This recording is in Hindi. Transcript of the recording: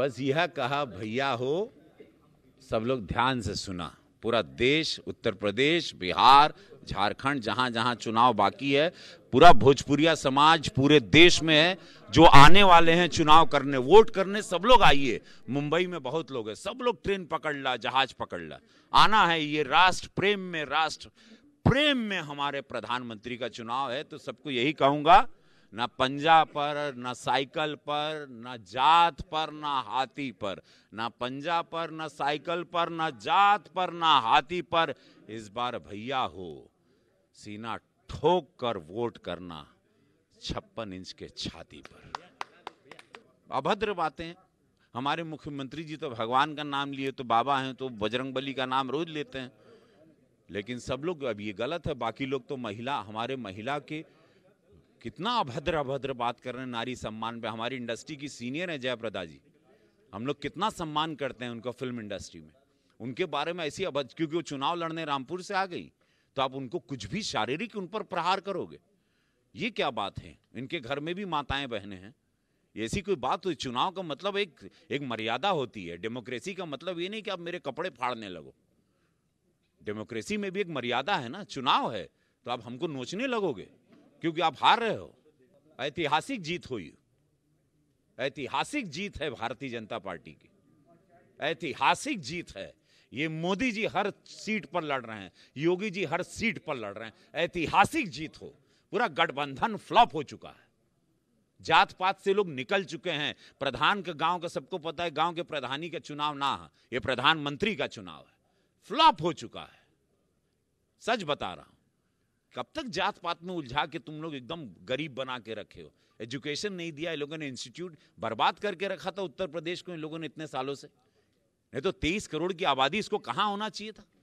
बस यह कहा भैया हो सब लोग ध्यान से सुना पूरा देश उत्तर प्रदेश बिहार झारखंड जहां जहां चुनाव बाकी है पूरा भोजपुरिया समाज पूरे देश में है जो आने वाले हैं चुनाव करने वोट करने सब लोग आइए मुंबई में बहुत लोग हैं सब लोग ट्रेन पकड़ ला जहाज पकड़ ला आना है ये राष्ट्र प्रेम में राष्ट्र प्रेम में हमारे प्रधानमंत्री का चुनाव है तो सबको यही कहूंगा ना पंजा पर ना साइकिल पर ना जात पर ना हाथी पर ना पंजा पर ना साइकिल पर ना जात पर ना हाथी पर इस बार भैया हो सीना ठोक कर वोट करना छप्पन इंच के छाती पर अभद्र बातें हमारे मुख्यमंत्री जी तो भगवान का नाम लिए तो बाबा हैं तो बजरंगबली का नाम रोज लेते हैं लेकिन सब लोग अब ये गलत है बाकी लोग तो महिला हमारे महिला के कितना अभद्र अभद्र बात कर रहे हैं नारी सम्मान पे हमारी इंडस्ट्री की सीनियर हैं जयप्रदा जी हम लोग कितना सम्मान करते हैं उनका फिल्म इंडस्ट्री में उनके बारे में ऐसी अभद्र क्योंकि वो चुनाव लड़ने रामपुर से आ गई तो आप उनको कुछ भी शारीरिक उन पर प्रहार करोगे ये क्या बात है इनके घर में भी माताएं बहनें हैं ऐसी कोई बात हुई तो चुनाव का मतलब एक एक मर्यादा होती है डेमोक्रेसी का मतलब ये नहीं कि आप मेरे कपड़े फाड़ने लगो डेमोक्रेसी में भी एक मर्यादा है ना चुनाव है तो आप हमको नोचने लगोगे क्योंकि आप हार रहे हो ऐतिहासिक जीत हुई ऐतिहासिक जीत है भारतीय जनता पार्टी की ऐतिहासिक जीत है ये मोदी जी हर सीट पर लड़ रहे हैं योगी जी हर सीट पर लड़ रहे हैं ऐतिहासिक जीत हो पूरा गठबंधन फ्लॉप हो चुका है जात पात से लोग निकल चुके हैं प्रधान के गांव का सबको पता है गांव के प्रधानी का चुनाव ना ये प्रधानमंत्री का चुनाव है फ्लॉप हो चुका है सच बता रहा हूं कब तक जात पात में उलझा के तुम लोग एकदम गरीब बना के रखे हो एजुकेशन नहीं दिया इन लोगों ने इंस्टीट्यूट बर्बाद करके रखा था उत्तर प्रदेश को इन लोगों ने इतने सालों से नहीं तो तेईस करोड़ की आबादी इसको कहाँ होना चाहिए था